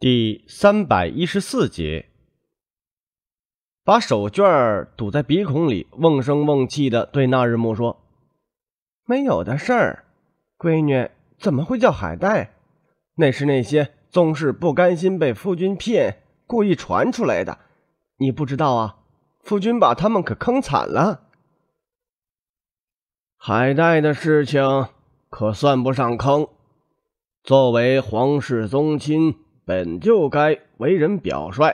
第三百一十四节，把手绢堵在鼻孔里，瓮声瓮气的对那日木说：“没有的事儿，闺女怎么会叫海带？那是那些宗室不甘心被夫君骗，故意传出来的。你不知道啊，夫君把他们可坑惨了。海带的事情可算不上坑，作为皇室宗亲。”本就该为人表率，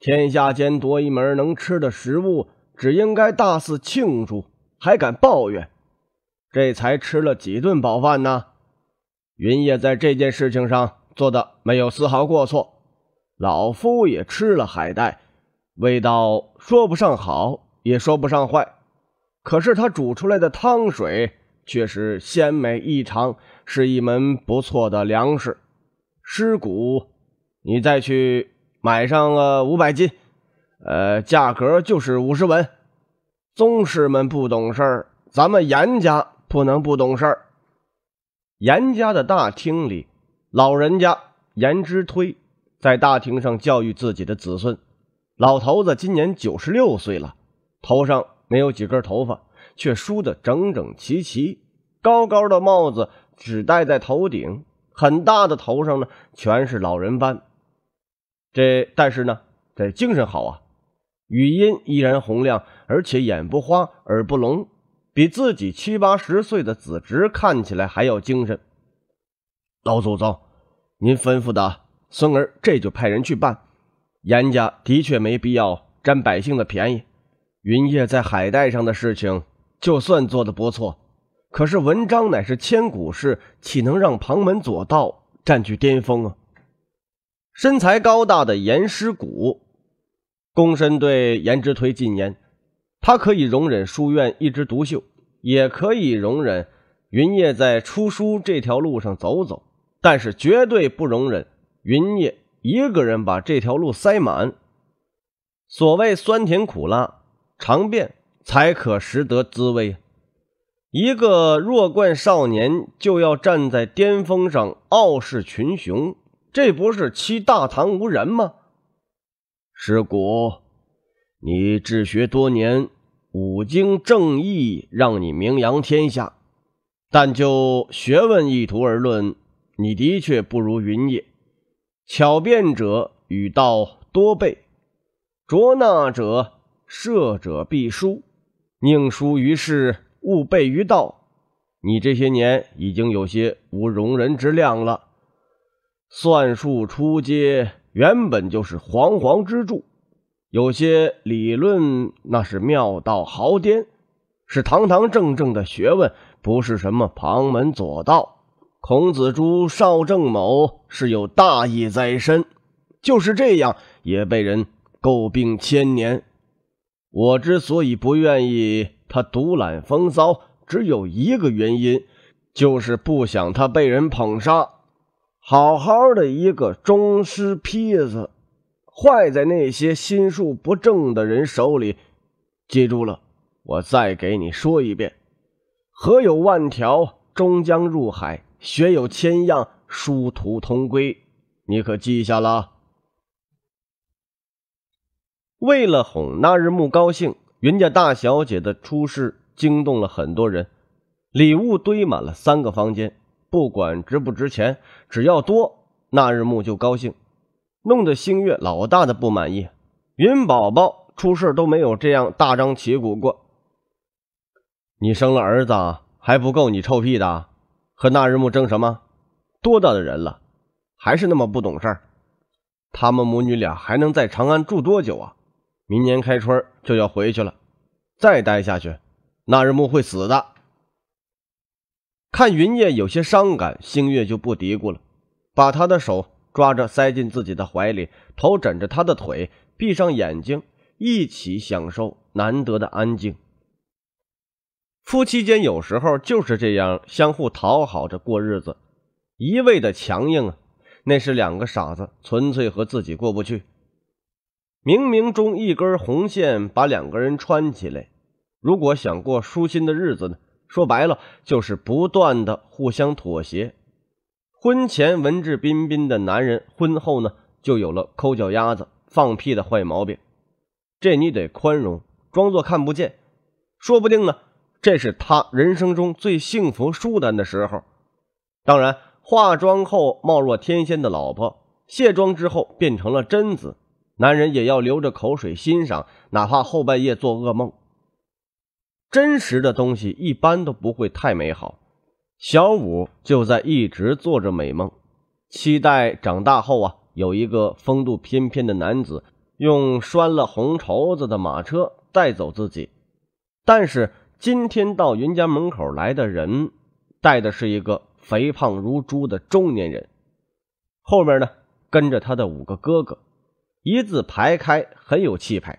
天下间多一门能吃的食物，只应该大肆庆祝，还敢抱怨？这才吃了几顿饱饭呢？云烨在这件事情上做的没有丝毫过错。老夫也吃了海带，味道说不上好，也说不上坏，可是他煮出来的汤水却是鲜美异常，是一门不错的粮食。尸骨，你再去买上了五百斤，呃，价格就是五十文。宗师们不懂事儿，咱们严家不能不懂事儿。严家的大厅里，老人家严之推在大厅上教育自己的子孙。老头子今年九十六岁了，头上没有几根头发，却梳得整整齐齐，高高的帽子只戴在头顶。很大的头上呢，全是老人斑，这但是呢，这精神好啊，语音依然洪亮，而且眼不花，耳不聋，比自己七八十岁的子侄看起来还要精神。老祖宗，您吩咐的，孙儿这就派人去办。严家的确没必要占百姓的便宜。云烨在海带上的事情，就算做得不错。可是文章乃是千古事，岂能让旁门左道占据巅峰啊？身材高大的严师古躬身对严之推进言：“他可以容忍书院一枝独秀，也可以容忍云烨在出书这条路上走走，但是绝对不容忍云烨一个人把这条路塞满。所谓酸甜苦辣，尝遍才可识得滋味。”一个弱冠少年就要站在巅峰上傲视群雄，这不是欺大唐无人吗？师古，你治学多年，五经正义让你名扬天下，但就学问意图而论，你的确不如云野。巧辩者与道多悖，拙讷者涉者必输，宁输于世。勿悖于道，你这些年已经有些无容人之量了。算术初阶原本就是煌煌之柱，有些理论那是妙道豪巅，是堂堂正正的学问，不是什么旁门左道。孔子、朱、少正某是有大义在身，就是这样也被人诟病千年。我之所以不愿意。他独揽风骚，只有一个原因，就是不想他被人捧杀。好好的一个中师坯子，坏在那些心术不正的人手里。记住了，我再给你说一遍：河有万条，终将入海；学有千样，殊途同归。你可记下了？为了哄那日木高兴。云家大小姐的出事惊动了很多人，礼物堆满了三个房间，不管值不值钱，只要多，那日暮就高兴，弄得星月老大的不满意。云宝宝出事都没有这样大张旗鼓过，你生了儿子还不够，你臭屁的，和那日暮争什么？多大的人了，还是那么不懂事儿？他们母女俩还能在长安住多久啊？明年开春就要回去了，再待下去，那日暮会死的。看云烨有些伤感，星月就不嘀咕了，把他的手抓着塞进自己的怀里，头枕着他的腿，闭上眼睛，一起享受难得的安静。夫妻间有时候就是这样，相互讨好着过日子，一味的强硬啊，那是两个傻子，纯粹和自己过不去。冥冥中一根红线把两个人穿起来，如果想过舒心的日子呢？说白了就是不断的互相妥协。婚前文质彬彬的男人，婚后呢就有了抠脚丫子、放屁的坏毛病，这你得宽容，装作看不见。说不定呢，这是他人生中最幸福、舒坦的时候。当然，化妆后貌若天仙的老婆，卸妆之后变成了贞子。男人也要流着口水欣赏，哪怕后半夜做噩梦。真实的东西一般都不会太美好。小五就在一直做着美梦，期待长大后啊，有一个风度翩翩的男子用拴了红绸子的马车带走自己。但是今天到云家门口来的人，带的是一个肥胖如猪的中年人，后面呢跟着他的五个哥哥。一字排开，很有气派。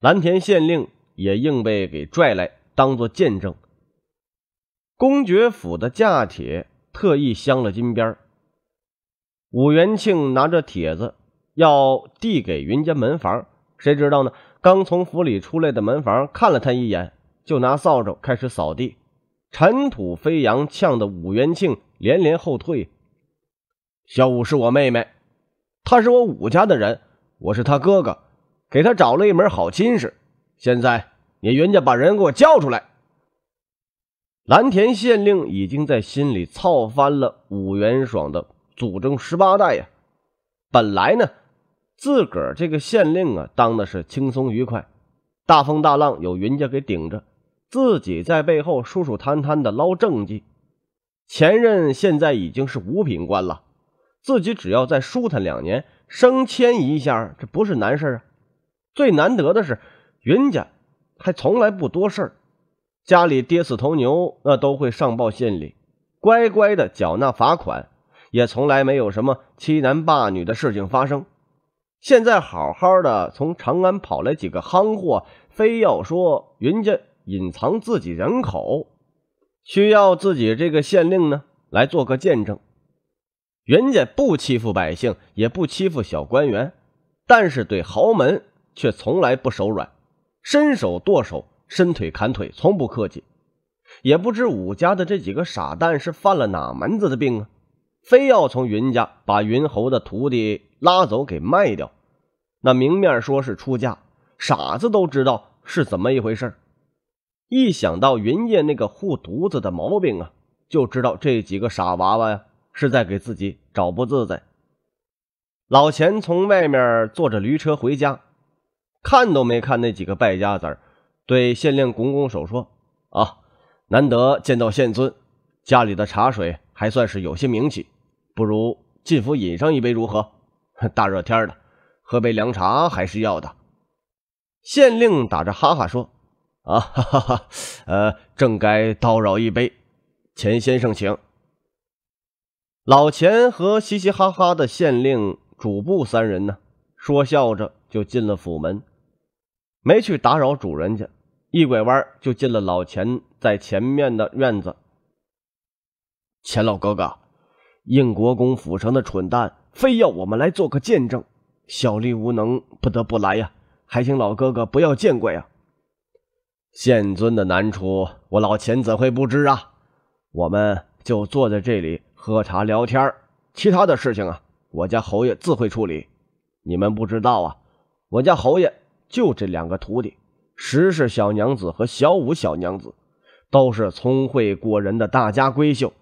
蓝田县令也硬被给拽来，当做见证。公爵府的架铁特意镶了金边武元庆拿着帖子要递给云家门房，谁知道呢？刚从府里出来的门房看了他一眼，就拿扫帚开始扫地，尘土飞扬，呛得武元庆连连后退。小五是我妹妹，她是我武家的人。我是他哥哥，给他找了一门好亲事。现在你云家把人给我交出来！蓝田县令已经在心里操翻了武元爽的祖宗十八代呀！本来呢，自个儿这个县令啊，当的是轻松愉快，大风大浪有云家给顶着，自己在背后舒舒坦坦的捞政绩。前任现在已经是五品官了，自己只要再舒坦两年。升迁一下，这不是难事啊。最难得的是，云家还从来不多事儿。家里跌死头牛，那都会上报县里，乖乖的缴纳罚款，也从来没有什么欺男霸女的事情发生。现在好好的从长安跑来几个夯货，非要说云家隐藏自己人口，需要自己这个县令呢来做个见证。云家不欺负百姓，也不欺负小官员，但是对豪门却从来不手软，伸手剁手，伸腿砍腿，从不客气。也不知武家的这几个傻蛋是犯了哪门子的病啊，非要从云家把云侯的徒弟拉走给卖掉。那明面说是出家，傻子都知道是怎么一回事一想到云烨那个护犊子的毛病啊，就知道这几个傻娃娃呀。是在给自己找不自在。老钱从外面坐着驴车回家，看都没看那几个败家子儿，对县令拱拱手说：“啊，难得见到县尊，家里的茶水还算是有些名气，不如进府饮上一杯如何？大热天的，喝杯凉茶还是要的。”县令打着哈哈说：“啊，哈哈哈，呃，正该叨扰一杯，钱先生请。”老钱和嘻嘻哈哈的县令、主簿三人呢，说笑着就进了府门，没去打扰主人家，一拐弯就进了老钱在前面的院子。钱老哥哥，应国公府上的蠢蛋非要我们来做个见证，小吏无能，不得不来呀，还请老哥哥不要见怪呀。县尊的难处，我老钱怎会不知啊？我们就坐在这里。喝茶聊天其他的事情啊，我家侯爷自会处理。你们不知道啊，我家侯爷就这两个徒弟，石氏小娘子和小五小娘子，都是聪慧过人的大家闺秀，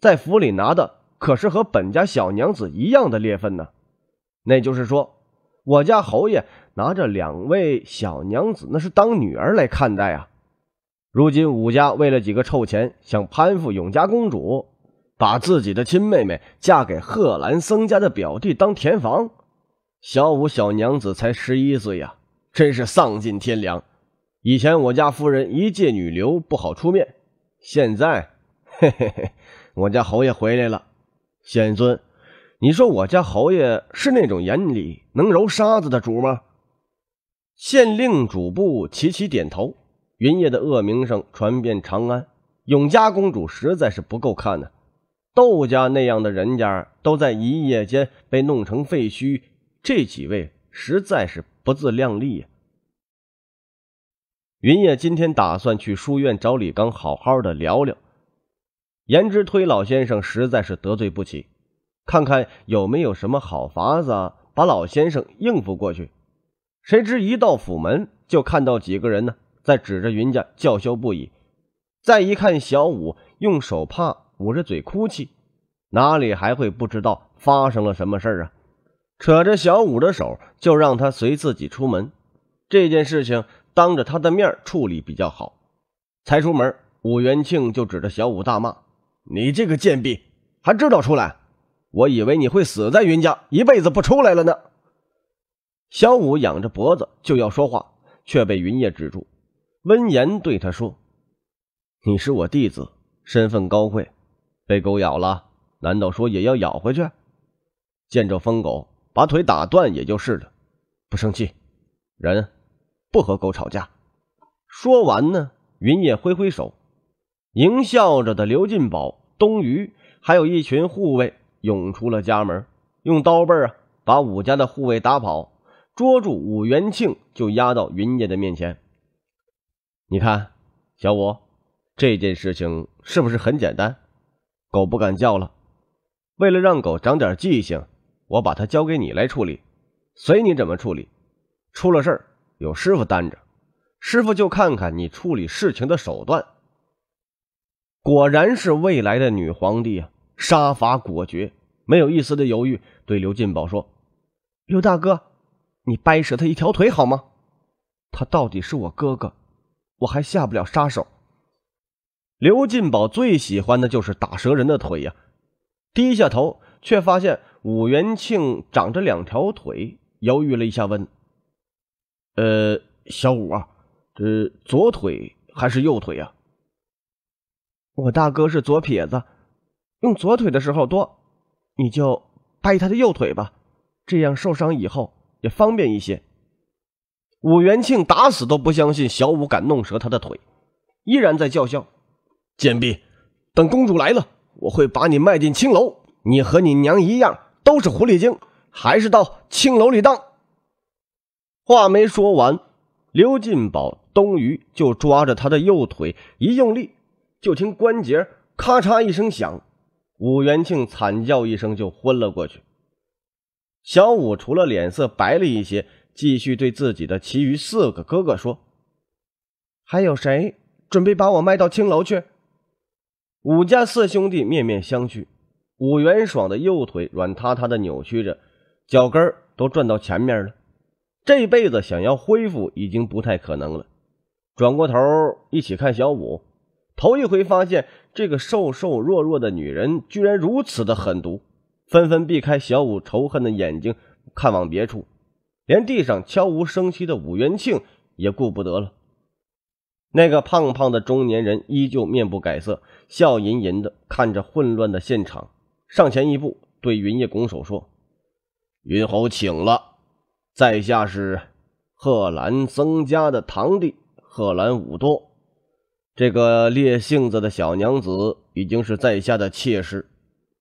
在府里拿的可是和本家小娘子一样的列分呢。那就是说，我家侯爷拿着两位小娘子，那是当女儿来看待啊。如今武家为了几个臭钱，想攀附永嘉公主。把自己的亲妹妹嫁给贺兰僧家的表弟当田房，小五小娘子才十一岁呀，真是丧尽天良！以前我家夫人一介女流不好出面，现在嘿嘿嘿，我家侯爷回来了。县尊，你说我家侯爷是那种眼里能揉沙子的主吗？县令主簿齐齐点头。云夜的恶名声传遍长安，永嘉公主实在是不够看呢。窦家那样的人家都在一夜间被弄成废墟，这几位实在是不自量力呀。云烨今天打算去书院找李刚，好好的聊聊。颜之推老先生实在是得罪不起，看看有没有什么好法子把老先生应付过去。谁知一到府门，就看到几个人呢在指着云家叫嚣不已。再一看，小五用手帕。捂着嘴哭泣，哪里还会不知道发生了什么事儿啊？扯着小五的手，就让他随自己出门。这件事情当着他的面处理比较好。才出门，武元庆就指着小五大骂：“你这个贱婢，还知道出来？我以为你会死在云家，一辈子不出来了呢。”小五仰着脖子就要说话，却被云烨止住，温言对他说：“你是我弟子，身份高贵。”被狗咬了，难道说也要咬回去？见着疯狗把腿打断也就是了，不生气，人不和狗吵架。说完呢，云烨挥挥手，狞笑着的刘进宝、东隅，还有一群护卫涌出了家门，用刀背啊把武家的护卫打跑，捉住武元庆就押到云烨的面前。你看，小武，这件事情是不是很简单？狗不敢叫了，为了让狗长点记性，我把它交给你来处理，随你怎么处理。出了事儿有师傅担着，师傅就看看你处理事情的手段。果然是未来的女皇帝啊，杀伐果决，没有一丝的犹豫。对刘进宝说：“刘大哥，你掰折他一条腿好吗？他到底是我哥哥，我还下不了杀手。”刘进宝最喜欢的就是打折人的腿呀，低下头却发现武元庆长着两条腿，犹豫了一下问：“呃，小五啊，这左腿还是右腿呀？”“我大哥是左撇子，用左腿的时候多，你就掰他的右腿吧，这样受伤以后也方便一些。”武元庆打死都不相信小五敢弄折他的腿，依然在叫嚣。贱婢，等公主来了，我会把你卖进青楼。你和你娘一样，都是狐狸精，还是到青楼里当。话没说完，刘进宝、东瑜就抓着他的右腿一用力，就听关节咔嚓一声响，武元庆惨叫一声就昏了过去。小五除了脸色白了一些，继续对自己的其余四个哥哥说：“还有谁准备把我卖到青楼去？”五家四兄弟面面相觑，武元爽的右腿软塌塌的扭曲着，脚跟都转到前面了，这辈子想要恢复已经不太可能了。转过头一起看小五，头一回发现这个瘦瘦弱弱的女人居然如此的狠毒，纷纷避开小五仇恨的眼睛，看往别处，连地上悄无声息的武元庆也顾不得了。那个胖胖的中年人依旧面不改色，笑吟吟地看着混乱的现场，上前一步，对云烨拱手说：“云侯请了，在下是贺兰曾家的堂弟贺兰武多。这个烈性子的小娘子已经是在下的妾室，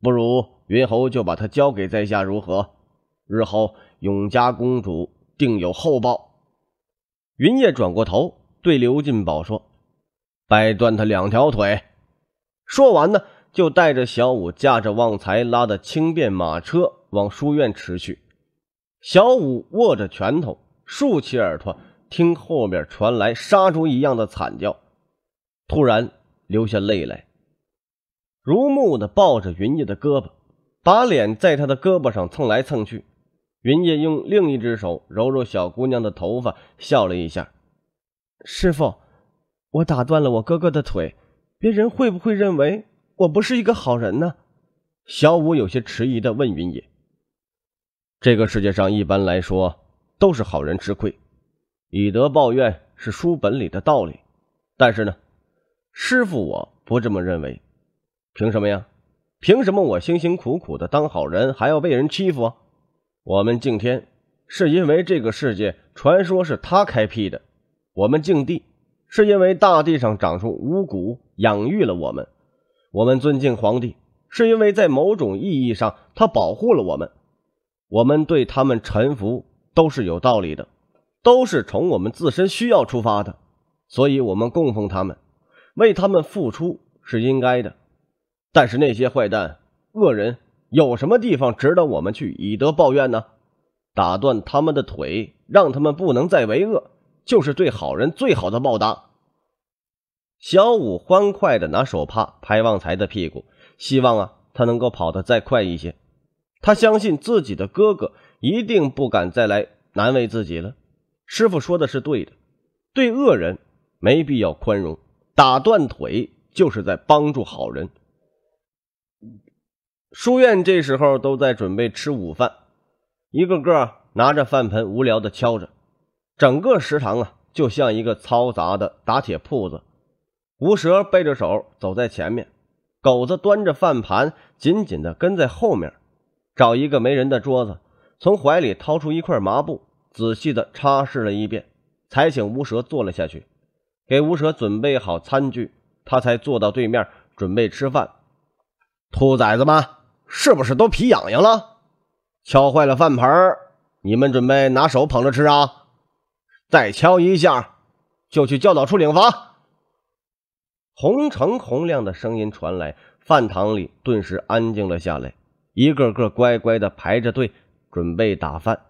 不如云侯就把她交给在下如何？日后永嘉公主定有厚报。”云烨转过头。对刘进宝说：“掰断他两条腿。”说完呢，就带着小五，驾着旺财拉的轻便马车往书院驰去。小五握着拳头，竖起耳朵听后面传来杀猪一样的惨叫，突然流下泪来，如木的抱着云烨的胳膊，把脸在他的胳膊上蹭来蹭去。云烨用另一只手揉揉小姑娘的头发，笑了一下。师傅，我打断了我哥哥的腿，别人会不会认为我不是一个好人呢？小五有些迟疑的问云野。这个世界上一般来说都是好人吃亏，以德报怨是书本里的道理。但是呢，师傅我不这么认为。凭什么呀？凭什么我辛辛苦苦的当好人还要被人欺负？我们敬天，是因为这个世界传说是他开辟的。我们敬地，是因为大地上长出五谷，养育了我们；我们尊敬皇帝，是因为在某种意义上，他保护了我们；我们对他们臣服，都是有道理的，都是从我们自身需要出发的。所以，我们供奉他们，为他们付出是应该的。但是，那些坏蛋、恶人有什么地方值得我们去以德报怨呢？打断他们的腿，让他们不能再为恶。就是对好人最好的报答。小五欢快的拿手帕拍旺财的屁股，希望啊他能够跑得再快一些。他相信自己的哥哥一定不敢再来难为自己了。师傅说的是对的，对恶人没必要宽容，打断腿就是在帮助好人。书院这时候都在准备吃午饭，一个个拿着饭盆无聊的敲着。整个食堂啊，就像一个嘈杂的打铁铺子。吴蛇背着手走在前面，狗子端着饭盘紧紧的跟在后面。找一个没人的桌子，从怀里掏出一块麻布，仔细的擦拭了一遍，才请吴蛇坐了下去，给吴蛇准备好餐具，他才坐到对面准备吃饭。兔崽子们，是不是都皮痒痒了？敲坏了饭盆你们准备拿手捧着吃啊？再敲一下，就去教导处领罚。洪成、洪亮的声音传来，饭堂里顿时安静了下来，一个个乖乖的排着队准备打饭。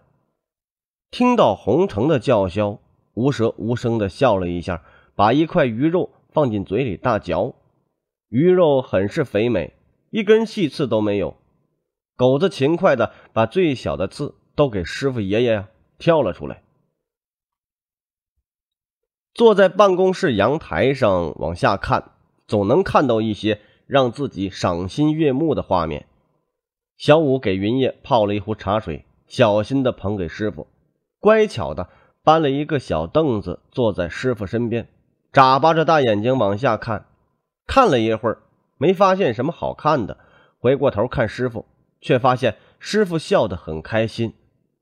听到洪成的叫嚣，无蛇无声的笑了一下，把一块鱼肉放进嘴里大嚼。鱼肉很是肥美，一根细刺都没有。狗子勤快的把最小的刺都给师傅爷爷挑了出来。坐在办公室阳台上往下看，总能看到一些让自己赏心悦目的画面。小五给云叶泡了一壶茶水，小心的捧给师傅，乖巧的搬了一个小凳子坐在师傅身边，眨巴着大眼睛往下看。看了一会儿，没发现什么好看的，回过头看师傅，却发现师傅笑得很开心，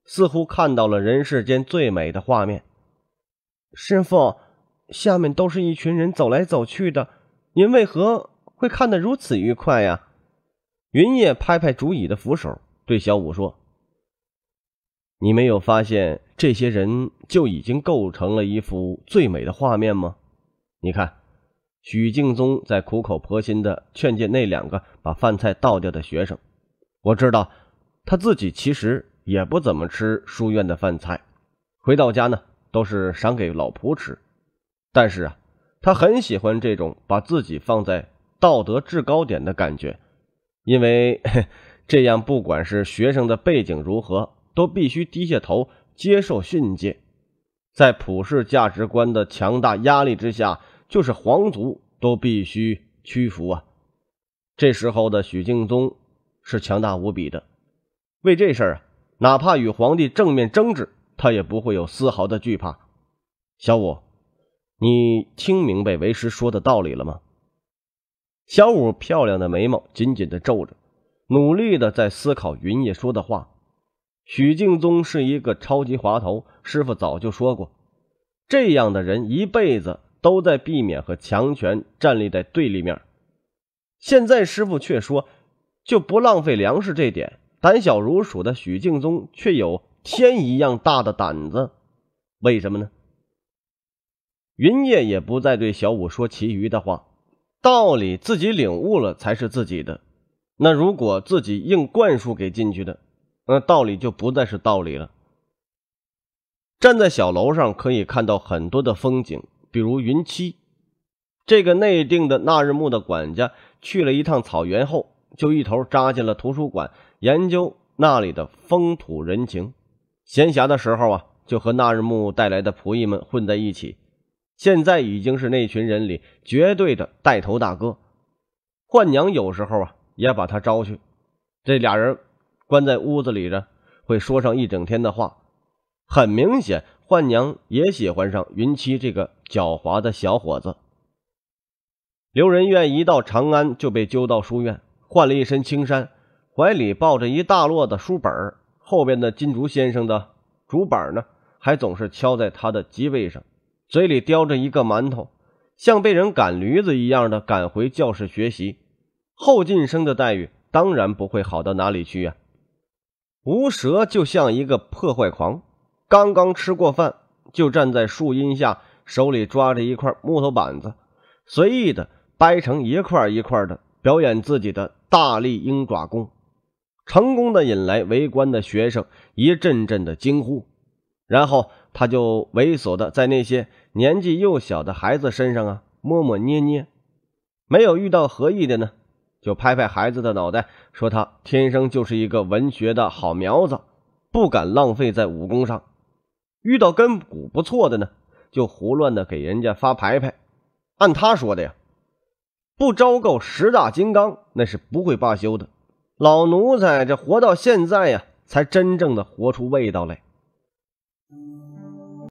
似乎看到了人世间最美的画面。师傅，下面都是一群人走来走去的，您为何会看得如此愉快呀？云野拍拍竹椅的扶手，对小五说：“你没有发现这些人就已经构成了一幅最美的画面吗？你看，许敬宗在苦口婆心的劝诫那两个把饭菜倒掉的学生。我知道，他自己其实也不怎么吃书院的饭菜。回到家呢。”都是赏给老仆吃，但是啊，他很喜欢这种把自己放在道德制高点的感觉，因为 这样不管是学生的背景如何，都必须低下头接受训诫。在普世价值观的强大压力之下，就是皇族都必须屈服啊。这时候的许敬宗是强大无比的，为这事儿啊，哪怕与皇帝正面争执。他也不会有丝毫的惧怕，小五，你听明白为师说的道理了吗？小五漂亮的眉毛紧紧的皱着，努力的在思考云叶说的话。许敬宗是一个超级滑头，师傅早就说过，这样的人一辈子都在避免和强权站立在对立面。现在师傅却说就不浪费粮食这点，胆小如鼠的许敬宗却有。天一样大的胆子，为什么呢？云烨也不再对小五说其余的话，道理自己领悟了才是自己的，那如果自己硬灌输给进去的，那道理就不再是道理了。站在小楼上，可以看到很多的风景，比如云七，这个内定的那日木的管家，去了一趟草原后，就一头扎进了图书馆，研究那里的风土人情。闲暇的时候啊，就和那日暮带来的仆役们混在一起，现在已经是那群人里绝对的带头大哥。幻娘有时候啊，也把他招去，这俩人关在屋子里着，会说上一整天的话。很明显，幻娘也喜欢上云七这个狡猾的小伙子。刘仁愿一到长安就被揪到书院，换了一身青衫，怀里抱着一大摞的书本后边的金竹先生的竹板呢，还总是敲在他的机位上，嘴里叼着一个馒头，像被人赶驴子一样的赶回教室学习。后进生的待遇当然不会好到哪里去呀。吴蛇就像一个破坏狂，刚刚吃过饭就站在树荫下，手里抓着一块木头板子，随意的掰成一块一块的，表演自己的大力鹰爪功。成功的引来围观的学生一阵阵的惊呼，然后他就猥琐的在那些年纪幼小的孩子身上啊摸摸捏捏，没有遇到合意的呢，就拍拍孩子的脑袋，说他天生就是一个文学的好苗子，不敢浪费在武功上。遇到根骨不错的呢，就胡乱的给人家发牌牌。按他说的呀，不招够十大金刚，那是不会罢休的。老奴才，这活到现在呀，才真正的活出味道来。